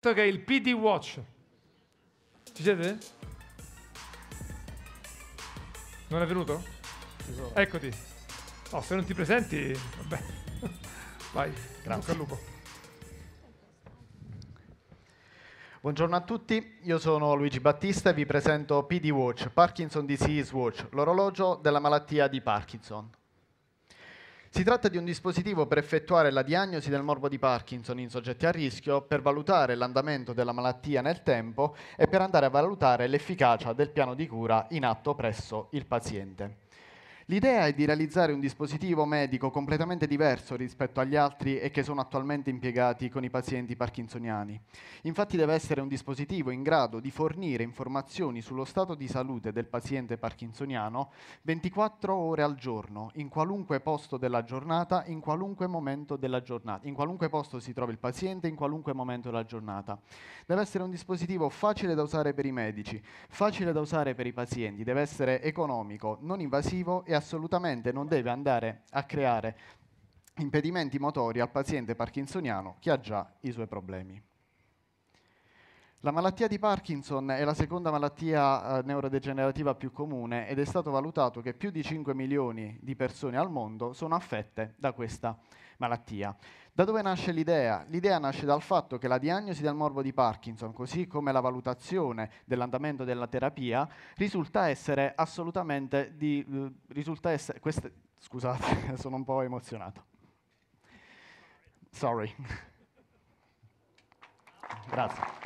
che è il PD Watch. Ci siete? Non è venuto? Eccoti. Oh, se non ti presenti, vabbè. Vai, grazie lupo. Buongiorno a tutti, io sono Luigi Battista e vi presento PD Watch, Parkinson Disease Watch, l'orologio della malattia di Parkinson. Si tratta di un dispositivo per effettuare la diagnosi del morbo di Parkinson in soggetti a rischio, per valutare l'andamento della malattia nel tempo e per andare a valutare l'efficacia del piano di cura in atto presso il paziente. L'idea è di realizzare un dispositivo medico completamente diverso rispetto agli altri e che sono attualmente impiegati con i pazienti parkinsoniani. Infatti deve essere un dispositivo in grado di fornire informazioni sullo stato di salute del paziente parkinsoniano 24 ore al giorno, in qualunque posto della giornata, in qualunque momento della giornata, in qualunque posto si trova il paziente, in qualunque momento della giornata. Deve essere un dispositivo facile da usare per i medici, facile da usare per i pazienti, deve essere economico, non invasivo e assolutamente non deve andare a creare impedimenti motori al paziente parkinsoniano che ha già i suoi problemi. La malattia di Parkinson è la seconda malattia eh, neurodegenerativa più comune ed è stato valutato che più di 5 milioni di persone al mondo sono affette da questa malattia. Da dove nasce l'idea? L'idea nasce dal fatto che la diagnosi del morbo di Parkinson, così come la valutazione dell'andamento della terapia, risulta essere assolutamente di, eh, risulta essere, queste, scusate, sono un po' emozionato. Sorry. Grazie.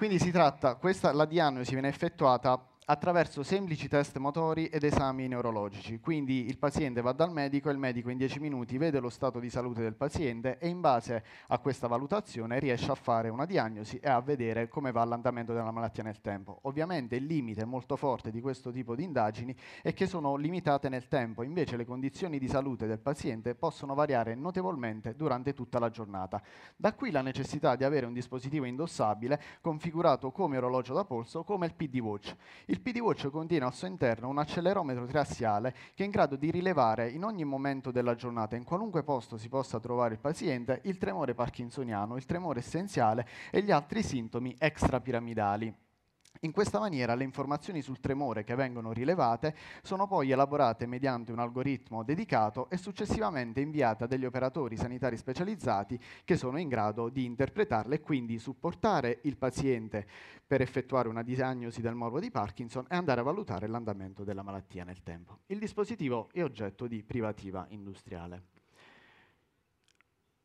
Quindi si tratta, questa, la diagnosi viene effettuata attraverso semplici test motori ed esami neurologici. Quindi il paziente va dal medico e il medico in 10 minuti vede lo stato di salute del paziente e in base a questa valutazione riesce a fare una diagnosi e a vedere come va l'andamento della malattia nel tempo. Ovviamente il limite molto forte di questo tipo di indagini è che sono limitate nel tempo, invece le condizioni di salute del paziente possono variare notevolmente durante tutta la giornata. Da qui la necessità di avere un dispositivo indossabile configurato come orologio da polso, come il PD Watch. Il il PDWatch contiene al suo interno un accelerometro triassiale che è in grado di rilevare in ogni momento della giornata, in qualunque posto si possa trovare il paziente, il tremore parkinsoniano, il tremore essenziale e gli altri sintomi extrapiramidali. In questa maniera le informazioni sul tremore che vengono rilevate sono poi elaborate mediante un algoritmo dedicato e successivamente inviate a degli operatori sanitari specializzati che sono in grado di interpretarle e quindi supportare il paziente per effettuare una diagnosi del morbo di Parkinson e andare a valutare l'andamento della malattia nel tempo. Il dispositivo è oggetto di privativa industriale.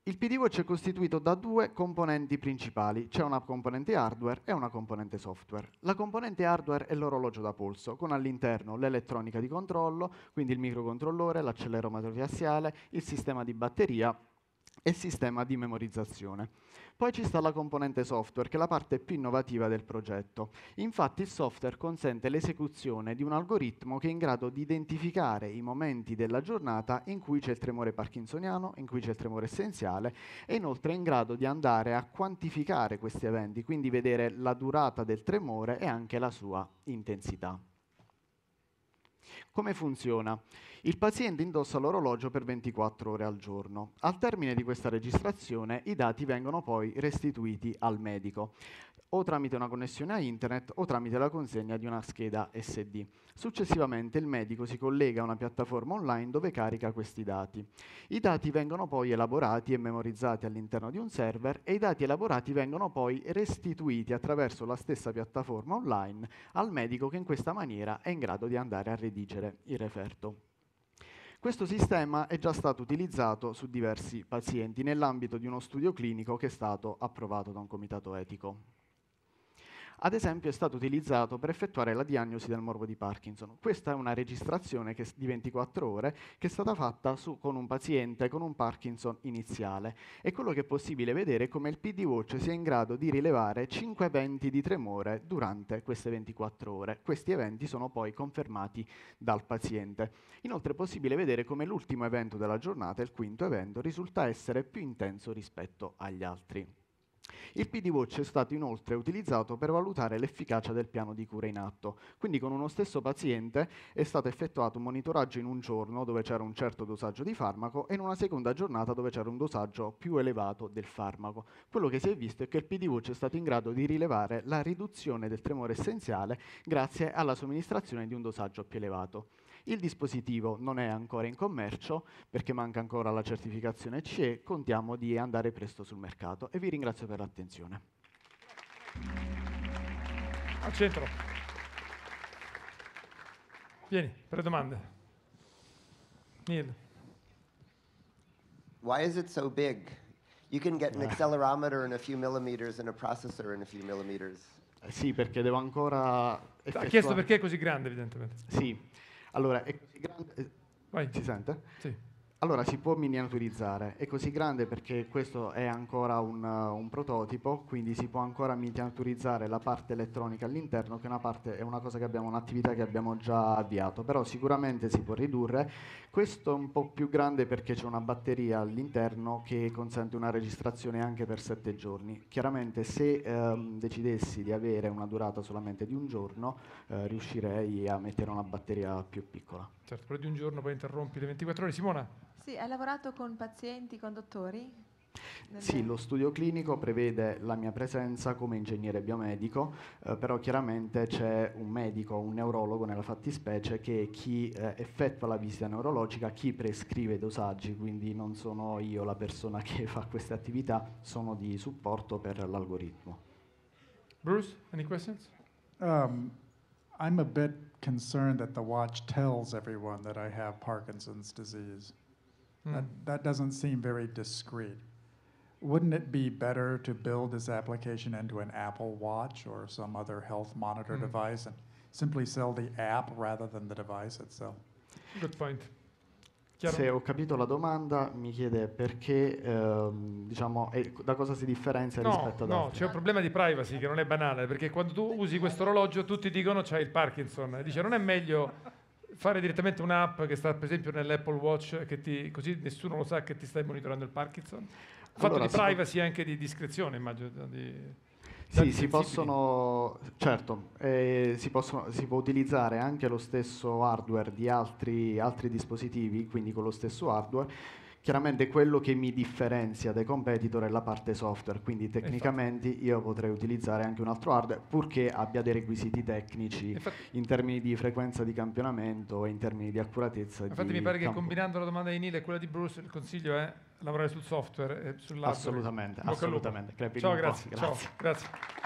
Il PDVOC è costituito da due componenti principali, c'è una componente hardware e una componente software. La componente hardware è l'orologio da polso, con all'interno l'elettronica di controllo, quindi il microcontrollore, l'accelerometro assiale, il sistema di batteria e sistema di memorizzazione. Poi ci sta la componente software, che è la parte più innovativa del progetto. Infatti il software consente l'esecuzione di un algoritmo che è in grado di identificare i momenti della giornata in cui c'è il tremore parkinsoniano, in cui c'è il tremore essenziale e inoltre è in grado di andare a quantificare questi eventi, quindi vedere la durata del tremore e anche la sua intensità. Come funziona? Il paziente indossa l'orologio per 24 ore al giorno. Al termine di questa registrazione i dati vengono poi restituiti al medico o tramite una connessione a internet o tramite la consegna di una scheda SD. Successivamente il medico si collega a una piattaforma online dove carica questi dati. I dati vengono poi elaborati e memorizzati all'interno di un server e i dati elaborati vengono poi restituiti attraverso la stessa piattaforma online al medico che in questa maniera è in grado di andare a redigere il referto. Questo sistema è già stato utilizzato su diversi pazienti nell'ambito di uno studio clinico che è stato approvato da un comitato etico ad esempio è stato utilizzato per effettuare la diagnosi del morbo di Parkinson. Questa è una registrazione che, di 24 ore che è stata fatta su, con un paziente con un Parkinson iniziale e quello che è possibile vedere è come il PD Watch sia in grado di rilevare 5 eventi di tremore durante queste 24 ore. Questi eventi sono poi confermati dal paziente. Inoltre è possibile vedere come l'ultimo evento della giornata, il quinto evento, risulta essere più intenso rispetto agli altri. Il PD Watch è stato inoltre utilizzato per valutare l'efficacia del piano di cura in atto. Quindi con uno stesso paziente è stato effettuato un monitoraggio in un giorno dove c'era un certo dosaggio di farmaco e in una seconda giornata dove c'era un dosaggio più elevato del farmaco. Quello che si è visto è che il PD Watch è stato in grado di rilevare la riduzione del tremore essenziale grazie alla somministrazione di un dosaggio più elevato. Il dispositivo non è ancora in commercio perché manca ancora la certificazione CE, contiamo di andare presto sul mercato e vi ringrazio per l'attenzione attenzione. Al centro. Vieni, per le domande. Neil. Why is it so big? You can get an eh. accelerometer in a few millimeters and a processor in a few millimeters. Eh, sì, perché devo ancora... Effettuare. Ha chiesto perché è così grande, evidentemente. Sì. Allora, è così grande... Vai. Si sente? Sì. Allora si può miniaturizzare, è così grande perché questo è ancora un, uh, un prototipo, quindi si può ancora miniaturizzare la parte elettronica all'interno, che è una, parte, è una cosa che abbiamo, un'attività che abbiamo già avviato, però sicuramente si può ridurre. Questo è un po' più grande perché c'è una batteria all'interno che consente una registrazione anche per sette giorni. Chiaramente se ehm, decidessi di avere una durata solamente di un giorno, eh, riuscirei a mettere una batteria più piccola. Certo, però di un giorno poi interrompi le 24 ore. Simona? Sì, hai lavorato con pazienti, con dottori? Sì, lo studio clinico prevede la mia presenza come ingegnere biomedico, eh, però chiaramente c'è un medico, un neurologo nella fattispecie che è chi eh, effettua la visita neurologica, chi prescrive i dosaggi, quindi non sono io la persona che fa queste attività, sono di supporto per l'algoritmo. Bruce, any questions? Um, I'm a bit concerned that the watch tells everyone that I have Parkinson's disease. Mm. That, that doesn't seem very discreet. Wouldn't it be better to build this application into an Apple Watch or some other health monitor mm. device and simply sell the app rather than the device itself? Good point. Chiaro. Se ho capito la domanda, mi chiede perché, ehm, diciamo, eh, da cosa si differenzia no, rispetto ad no, altri. No, c'è un problema di privacy che non è banale, perché quando tu usi questo orologio tutti dicono c'hai il Parkinson, e dice non è meglio fare direttamente un'app che sta per esempio nell'Apple Watch, ti, così nessuno lo sa che ti stai monitorando il Parkinson? Fatto allora, di privacy e anche di discrezione, immagino. Di... Sì, si possono, certo, eh, si, possono, si, può utilizzare anche lo stesso hardware di altri, altri dispositivi, quindi con lo stesso hardware, Chiaramente quello che mi differenzia dai competitor è la parte software, quindi tecnicamente Infatti. io potrei utilizzare anche un altro hardware purché abbia dei requisiti tecnici Infatti. in termini di frequenza di campionamento e in termini di accuratezza. Infatti di mi pare campo. che combinando la domanda di Nile e quella di Bruce il consiglio è lavorare sul software e sull'hardware. Assolutamente, assolutamente. Ciao, grazie. grazie. Ciao, grazie.